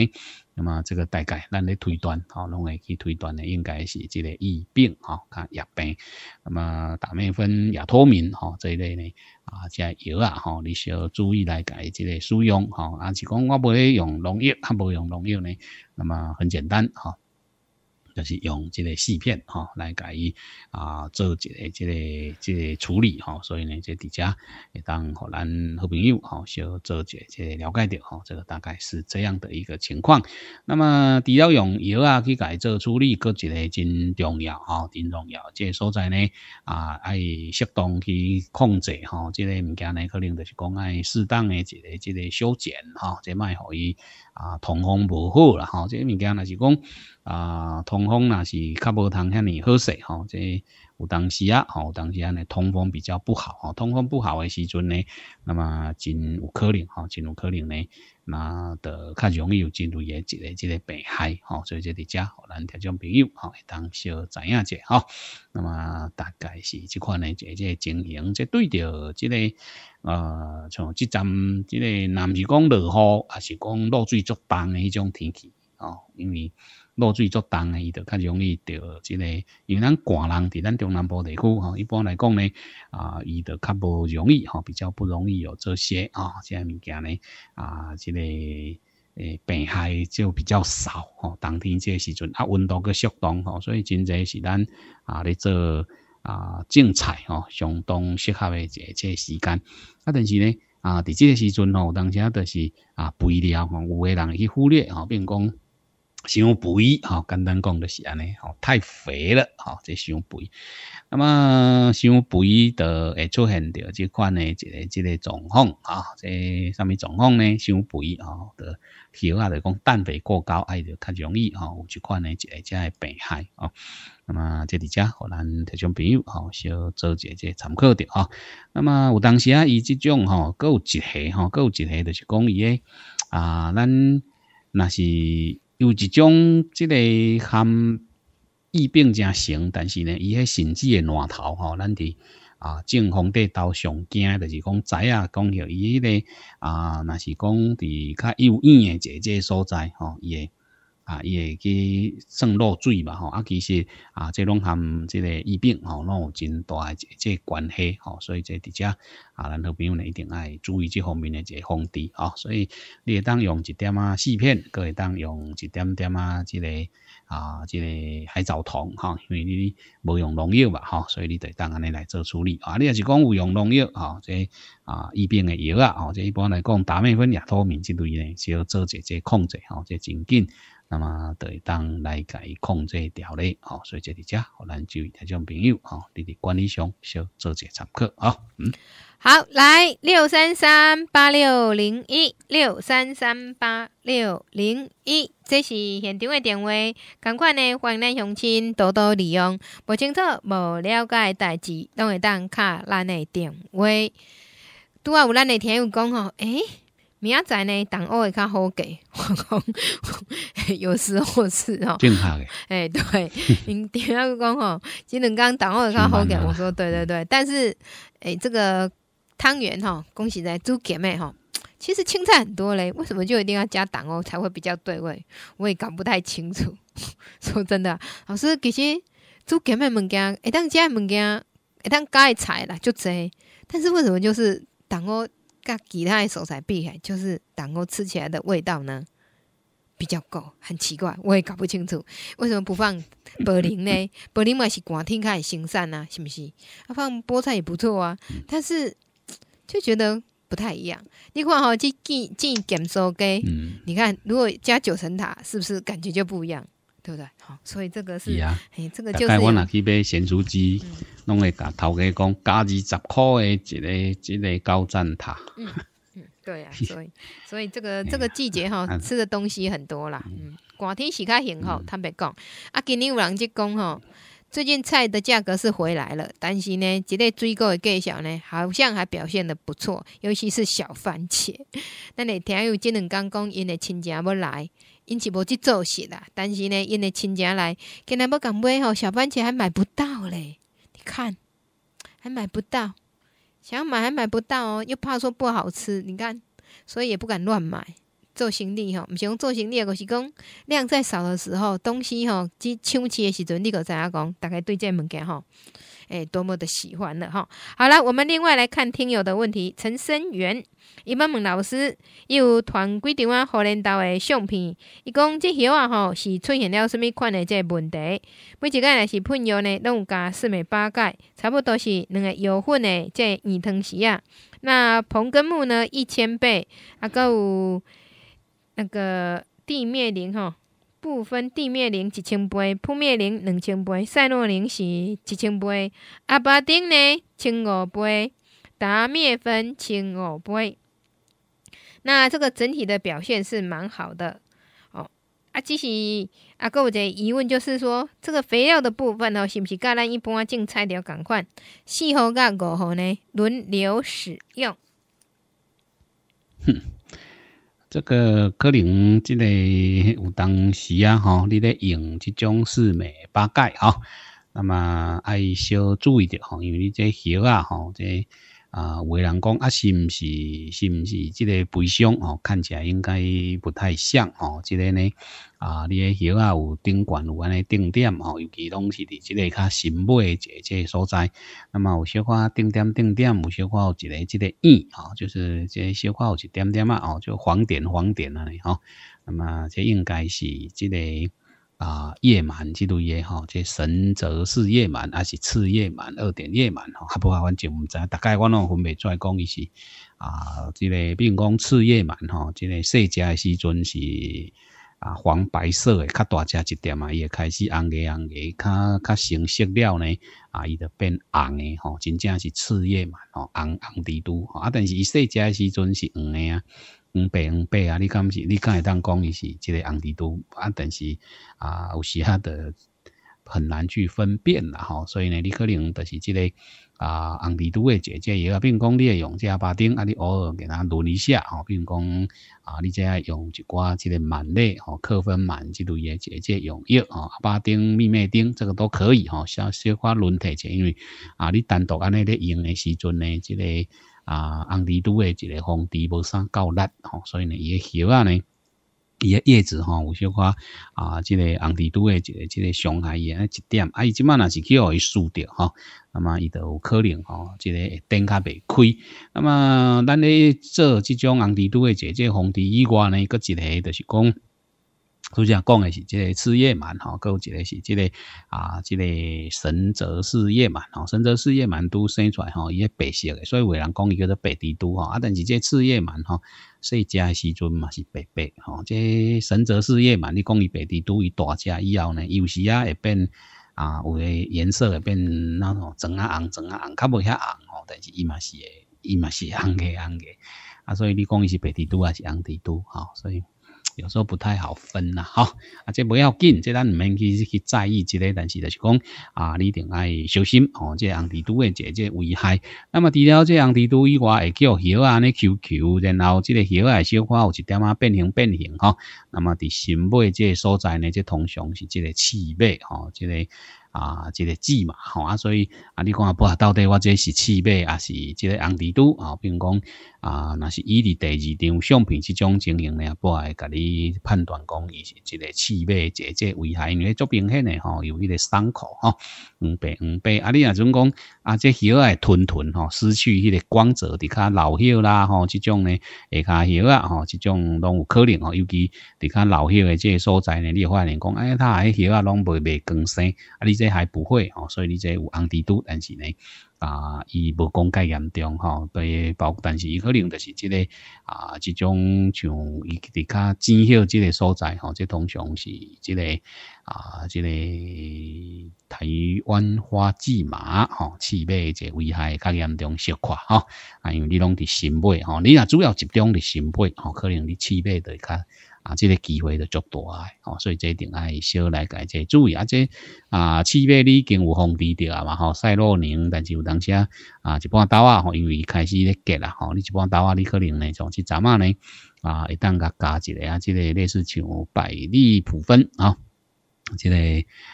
那么，这个大概，咱咧推断，哈，拢会去推断的，应该是这个疫病哈，啊，疫病。那么，大面分亚脱敏哈这一类呢，啊，即药啊哈，你需要注意来改即个使用哈，啊，是讲我袂用农药，哈，袂用农药呢？那么，很简单哈。就是用这个细片哈来改伊啊做一个这个这个处理哈，所以呢，这底下也当和咱好朋友哈小做一个这个了解掉哈，这个大概是这样的一个情况。那么，底下用药啊去改做处理，个只个真重要哈，真重要。这个所在呢啊，要适当去控制哈，这个物件呢，可能就是讲爱适当的这个这个修剪哈，这卖让伊啊通风不好了哈，这个物件呢是讲。啊，通风那是较无通遐尼好势吼。即有当时啊，吼，有当时安尼通风比较不好吼。通风不好的时阵呢，那么真有可能吼，真有可能呢，那得较容易有进入一个即个病害吼。所以即遮只，咱听众朋友吼，会当小知影者吼。那么大概是即款呢，即个情形，即对着即个呃，像即阵即个，那毋是讲落雨，也是讲落水足大的迄种天气哦，因为。落水足重，伊就较容易着即个，因为咱寒人伫咱中南部地区吼，一般来讲咧啊，伊就较无容易吼，比较不容易有这些啊，即个物件咧啊，即个诶病害就比较少吼。冬天即个时阵啊，温度个适当吼，所以真侪是咱啊咧做啊种菜吼，相当适合诶一即个时间。啊，但是咧啊，伫即个时阵吼，当时啊，都是啊肥料吼，有个人去忽略吼，并讲。伤肥哈，简单讲就是安尼，吼太肥了，吼这伤肥。那么伤肥的会出现着即款呢，一个即个状况啊，即啥物状况呢？伤肥啊，就起个就讲蛋白过高，爱就较容易吼有一款呢，一个则会病害啊。那么即滴只，和咱听众朋友吼，小做一个即参考着啊。那么有当时啊，伊即种吼，佮有一下吼，佮有一下就是讲伊诶啊，咱那是。有一种即个含疫病真成，但是呢，伊迄性质嘅源头吼，咱伫啊，正方地都上惊，就是讲知影讲许伊迄个啊，若是讲伫较有疫诶一个所在吼，伊会。啊，伊会去渗漏水嘛吼？啊，其实啊，即拢含即个疫病吼，拢有真大个即个关系吼，所以即伫遮啊，咱好朋友呢一定爱注意即方面个即防治吼，所以你会当用一点啊，细片；，你会当用一点点啊，即个啊，即个海藻糖吼因为你无用农药嘛吼，所以你得当安尼来做处理啊。你若是讲有用农药吼，即啊疫病诶药啊，吼，即一般来讲，达美芬、亚托敏之类呢，是要做一即控制吼，即真紧。那么，得当来改控制调理，好，所以这是这，我们就这种朋友，哦，伫伫管理上小做些参课。啊，嗯，好，来六三三八六零一六三三八六零一，这是现场的电话，赶快呢，欢迎咱乡亲多多利用，不清楚、不了解代志，都会当卡咱的电话。拄啊有咱的听友讲吼，诶。明仔呢，同学会较好给，<laughs> 我讲有时候是哦，真差的，<laughs> 哎对，因顶下讲吼，只两讲同学会较好给。我说对对对，但是哎，这个汤圆哈，恭喜在煮姐妹哈，其实青菜很多嘞，为什么就一定要加糖哦才会比较对味？我也搞不太清楚。<laughs> 说真的，老师其实煮咸妹物件，一当加的物件，一当的菜啦就这，但是为什么就是糖哦跟其他的食菜比起来，就是蛋糕吃起来的味道呢，比较够，很奇怪，我也搞不清楚为什么不放柏林呢？<laughs> 柏林嘛是广天开生善啊，是不是？放菠菜也不错啊，但是就觉得不太一样。你看哈，这进进减收给，你看如果加九层塔，是不是感觉就不一样？对不对？好，所以这个是，哎，这个就是。我那去买咸酥鸡，拢会甲头家讲加二十块的一个、一个高站塔。嗯嗯，对呀，<laughs> 所以所以这个 <laughs> 这个季节哈，吃的东西很多啦。嗯，寒天是开很哈，坦白讲啊，今年有人就讲吼。最近菜的价格是回来了，但是呢，这类水果的介绍呢，好像还表现的不错，尤其是小番茄。那你听有这两天讲，因的亲戚要来。因是无去做事啦，但是呢，因诶亲戚来，今仔要共买吼，小番茄还买不到嘞。你看，还买不到，想要买还买不到哦，又怕说不好吃，你看，所以也不敢乱买。做生意吼，毋是讲做生李个是讲量在少的时候，东西吼，即抢钱的时阵，你个知影讲，大概对这物件吼。哎，多么的喜欢了哈！好了，我们另外来看听友的问题。陈生元伊问问老师，伊有传几张啊何连道的相片，伊讲这些啊吼是出现了什物款的这问题？每一个若是喷药呢，拢有加四美八钙，差不多是两个油粉的这鱼藤匙啊。那彭根木呢，一千倍啊，够那个地面磷吼。部分地面磷一千倍，扑灭磷两千倍，赛诺磷是一千倍，阿巴丁呢千五倍，达灭分千五倍。那这个整体的表现是蛮好的哦。啊，只是啊，有一个疑问就是说，这个肥料的部分哦，是不是跟咱一般种菜的同款？四号加五号呢，轮流使用。这个可能，这个有当时啊，吼，你咧用这种四美八盖吼，那么爱小注意着吼，因为你这肉啊，吼，这啊，话人讲啊，是毋是，是毋是，这个悲伤吼，看起来应该不太像吼，这个呢。啊，你诶穴啊有定悬有安尼定点吼，尤其拢是伫即个较新买个这这所在。那么有小可定点定点，有小可有一个即个印哦，就是即小可有一点点啊哦，就黄点黄点那里吼。那么这应该是即个啊夜满即类诶吼，这神则是夜满还是次夜满二点夜满吼？还不啊，反正毋知。大概我拢分未来讲伊是啊，即个比如讲次夜满吼，即个睡觉诶时阵是。啊，黄白色诶，较大只一点啊，伊会开始红诶红诶，较较成熟了呢，啊，伊就变红诶吼，真正是刺叶嘛吼，红红蛛吼。啊，但是伊细只时阵是黄诶啊，黄白黄白啊，你敢是，你敢会当讲伊是即个红蜘蛛啊，但是啊，有时啊，得。很难去分辨啦吼，所以呢，你可能就是这个啊红地度的姐姐，也要并讲你用这阿巴顶，啊，你偶尔给它轮一下吼，并讲啊你这样用一寡这个满类吼，克酚满之类的姐姐用药哦，阿巴丁、咪麦丁这个都可以哈，少小花轮替者，因为啊你单独安尼咧用的时阵呢，这个啊红地度的即个红治无啥够力吼，所以呢，伊个起安尼。伊诶叶子吼有小可啊，即个红蜘蛛诶一个即个伤害伊诶一点啊。伊即卖若是去互伊输着吼，那么伊著有可能吼即个会顶较袂开。那么咱咧做即种红蜘蛛诶一个即个红蜘以外呢，搁一个就是讲拄则讲诶是即个刺叶蔓吼，搁有一个是即个啊，即个神泽式叶蔓吼，神泽式叶蔓都生出来吼，伊诶白色诶。所以有人讲伊叫做白蜘蛛吼，啊但是即个刺叶蔓吼。细只诶时阵嘛是白白吼，即神泽事业嘛，你讲伊白地都伊大只以后呢，有时啊会变啊有诶颜色会变那种棕啊红棕啊红，较无遐红吼，但是伊嘛是，伊嘛是红诶红诶啊所以你讲伊是白地都还是红地都吼，所以。有时候不太好分呐，哈，啊，这不要紧，这咱唔免去去在意这个，但是就是讲啊，你定爱小心哦，这红蜘蛛的这这危害。那么除了这红蜘蛛以外，会叫叶啊、尼球球，然后这个叶啊，小可有一点啊变形变形哈。那么在新尾这所在呢，这通常是这个刺猬哈，这个。啊，即个字嘛，吼啊，所以啊，你看啊，不啊，到底我这是刺脉，还是即个红蜘蛛啊，并讲啊，若是伊伫第二张相片即种情形咧，不啊，甲你判断讲伊是即个气脉，即个危害，因为足明显诶吼，有迄个伤口吼，黄白黄白，啊，你啊准讲。啊，这叶儿会吞褪吼，失去迄个光泽，滴卡老叶啦吼，这种呢，下卡叶啊吼，这种拢有可能吼，尤其滴卡老叶的这所在呢，你会发现讲，哎，它下叶啊拢未未更新，啊，你这还不会吼，所以你这有红蜘蛛但是呢。啊，伊无讲介严重吼，对，包，但是伊可能就是即个啊，即种像伊伫较近些，即个所在吼，即通常是即个啊，即个台湾花季马吼，气马即危害较严重小寡吼，啊，因为你拢伫新北吼，你若主要集中伫新北吼，可能你气着就较。啊，这个机会就足大诶哦，所以这一定爱小来介这注意，啊，这啊，起码你经有防备着啊嘛吼，赛洛宁，但是有当时啊，啊，一般倒啊吼，因为开始咧结啦吼，你一般倒啊，你可能呢从即阵啊呢啊，一旦甲加一个啊，这个类似像百利普分啊，这个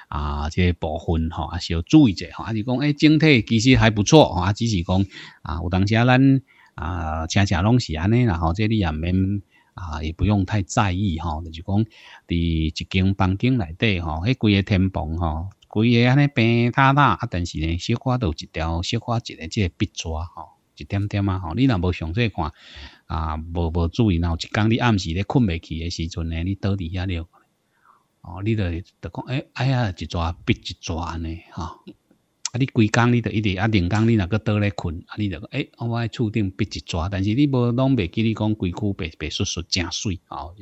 啊，即、这部分吼，啊，是要注意者吼，啊，是讲诶，整体其实还不错啊，只是讲啊，有当时啊，咱啊，恰恰拢是安尼啦吼，这你也免。啊，也不用太在意哈，就讲伫一间房间内底吼，迄几个天棚吼，规个安尼平塌塌，啊，但是呢，小可有一条小可一个即个笔纸吼，一点点啊，吼，你若无详细看，啊，无无注意，然后一工你暗时咧困未去诶时阵呢，你倒伫遐咧哦，你着着讲，哎哎呀，一抓笔一抓呢，吼。啊，你规工你著一直啊，零工你若个倒咧困啊，你诶、哎，我厝顶别一撮，但是你无拢袂记你讲规区白白叔叔正水哦，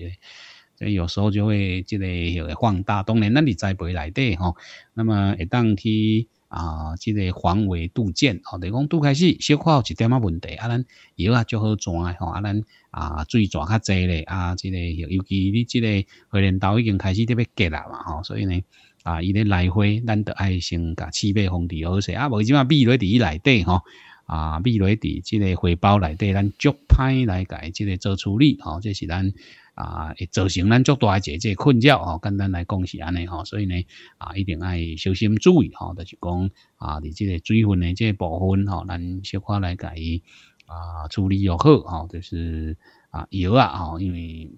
所以有时候就会这个放大。当然咱伫栽培内底吼，那么会当去啊，这个防微杜渐吼，就讲拄开始小看有一点仔问题啊，咱油啊足好转诶吼，啊咱啊水转较济咧啊，这个尤其你即个荷莲豆已经开始特别结啦嘛吼，所以呢。啊！伊咧来回，咱得爱先甲慈悲封地好势啊，无即码蜜蕊伫伊内底吼，啊，蜜蕊伫即个回包内底，咱足歹来改即个做处理吼，这是咱啊会造成咱足大一个即个困扰吼，简单来讲是安尼吼，所以呢啊，一定爱小心注意吼，就是讲啊，伫即个水分的即个部分吼，咱小可来改伊啊处理又好吼，就是啊药啊吼，因为。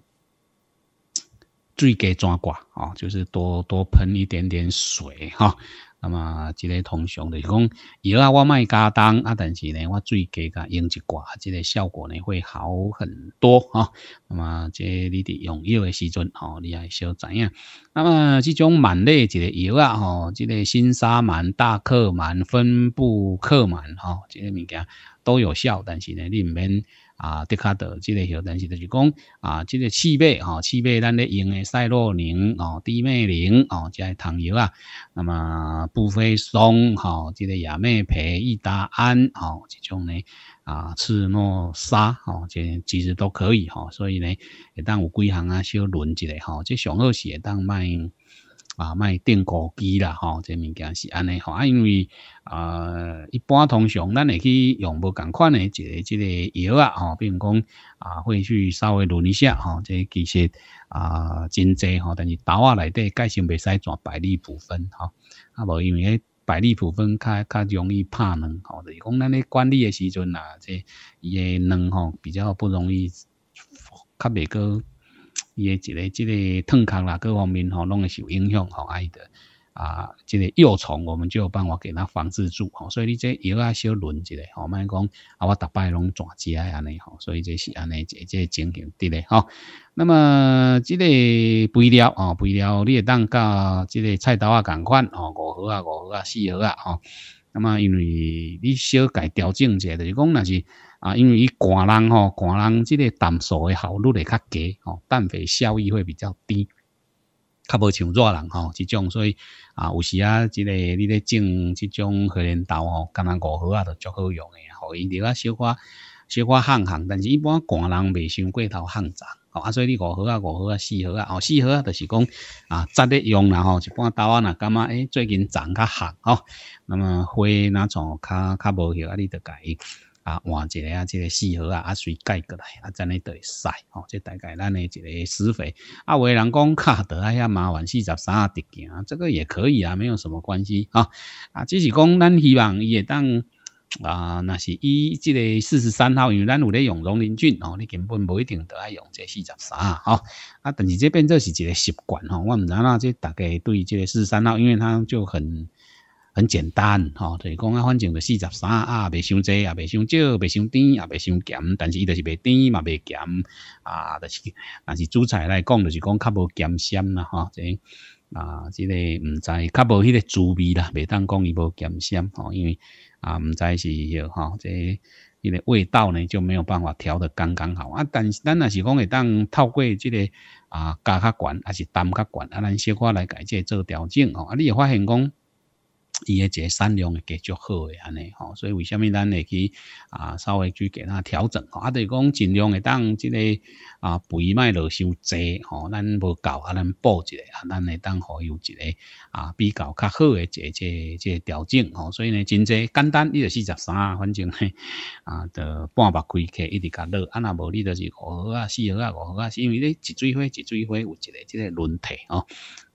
最加专挂哦，就是多多喷一点点水哈。那么之个通常就是讲油啊，我卖加多啊，但是呢，我最加加用一挂，这个效果呢会好很多啊。那么这你的用药的时阵哦，你还小知影。那么这种满类这个药啊哦，这个新沙满、大克满、分布克满哦，这个物件都有效，但是呢，你唔免。啊，德卡德这个吼，但是就是讲啊，这个汽贝哈，汽贝咱咧用的赛洛宁哦，D 麦灵哦，即个糖油啊，那么布菲松好，这个亚麦培伊达安好，这种呢啊，赤诺沙好，这其实都可以哈，所以呢，也当有几行啊，小轮之类哈，这上好是会当卖。啊，卖电锅机啦，吼，这物件是安尼吼，啊，因为啊，一般通常咱会去用无同款的一个、一个药啊，吼，比如讲啊，会去稍微润一下，吼，这其实啊，真济吼，但是豆啊内底介是袂使全百利普分，吼，啊，无因为百利普分较较容易拍卵，吼，就是讲咱咧管理的时阵啊，这伊诶卵吼比较不容易，较袂过。伊一个即个藤壳啦，各方面吼，拢会受影响吼，爱的啊，即个幼虫我们就有办法给它防治住吼，所以你这药啊小轮一下吼，莫讲啊，我逐摆拢抓鸡安尼吼，所以这是安尼即个情形伫咧吼。那么即个肥料啊，肥料你会当甲即个菜刀啊共款吼，五毫啊，五毫啊，四毫啊吼。那么因为你小改调整一下的，是讲若是。啊，因为伊寒人吼，寒人即个淡素诶效率会较低吼，氮肥效益会比较低，较无像热人吼，即种所以啊，有时啊，即个你咧种即种荷莲豆吼，干么五号啊都足好用诶，吼，伊滴啊小可小可旱旱，但是一般寒人未伤过头旱吼，啊，所以你五号啊、五号啊、四号啊、哦四号啊，就是讲啊，扎咧用然后一般豆啊，若感觉诶最近长较旱吼，那么花若从较较无许啊，你得改。啊，换一个啊，这个适合啊，啊，水改过来啊，真诶都会使哦。这大概咱诶一个施肥，啊，有的人讲卡得啊，遐麻烦四十三得行，这个也可以啊，没有什么关系啊。啊，只是讲咱希望也当啊，那是伊即个四十三号，因为咱有咧用龙鳞菌哦，你根本无一定得爱用这四十三啊。吼，啊，但是这变做是一个习惯吼，我毋知哪即大概对这四十三号，因为它就很。很简单，吼，就是讲啊，反正就四十三啊，未伤济，啊，未伤少，未伤甜，也未伤咸，但是伊就是未甜嘛，未咸，啊，就是，但是主菜来讲，就是讲较无咸鲜啦，吼，即个，啊，即个唔知，较无迄个滋味啦，未当讲伊无咸鲜，吼，因为，啊，唔知是，吼，即，迄个味道呢就没有办法调得刚刚好，啊，但是咱若是讲会当透过即个，啊，加较悬，还是淡较悬，啊，咱小可来改这做调整，吼，啊，你会发现讲。伊诶，一个产量会继续好诶，安尼吼，所以为虾米咱会去啊，稍微去给他调整吼，啊，就是讲尽量会当即个啊，肥麦落收侪吼，咱无够啊，咱补一下啊，咱会当伊有一个啊，比较较好诶，一个即即调整吼，所以呢，真侪简单，你着四十三，反正呢啊，着半百开起一直甲落，啊，若无你着是五号啊，四号啊，五号啊，因为咧一水花一水花有一个即个轮替吼。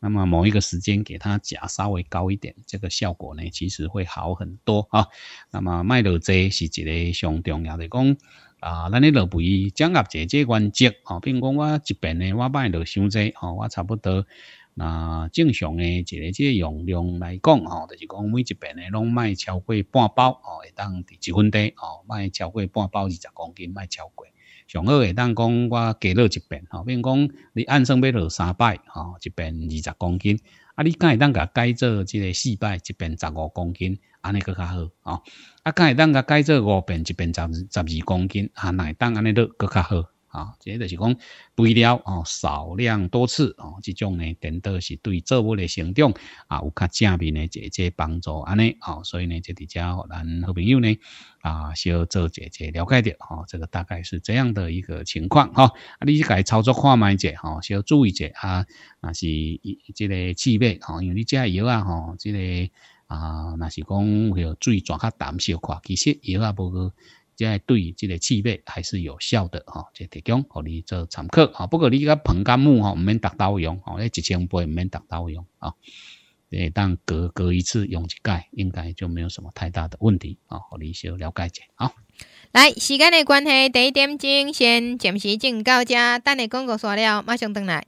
那么某一个时间给它加稍微高一点，这个效果呢其实会好很多啊。那么卖得济是一个上重要，的讲啊，咱咧落不掌握者这原则比如讲我一边呢我卖落少些哦，我差不多啊正常的一个这用量来讲哦，就是讲每一边呢拢卖超过半包哦，会当伫积分地哦卖超过半包二十公斤卖超过。上好会当讲，我加落一遍吼，比如讲你按算要落三摆吼，一遍二十公斤，啊，你敢会当甲改做即个四摆，一遍十五公斤，安尼佫较好吼。啊，敢会当甲改做五遍，一遍十十二公斤，啊，也会当安尼落佫较好。啊，这个就是讲，对了哦，少量多次哦，这种呢，等到是对作物的生长啊有较正面的一姐帮助安尼哦，所以呢，就底家咱好朋友呢，啊，小做姐姐了解着。哦，这个大概是这样的一个情况哈。啊，你去改操作看卖者，哦，小注意者啊，那是即个气味哦，因为你遮油啊，哦，即个啊，那是讲要水转较淡小快，其实油啊不够。即系对于即个气味还是有效的哈，即提供给你做参考啊。不过你个蓬干木哦，唔免打刀用哦，那一千倍唔免打刀用啊。诶，但隔隔一次用一盖，应该就没有什么太大的问题啊。好，你先了解下啊。来，时间的关系，第一点钟先暂时进到这，等你广告刷了，马上回来。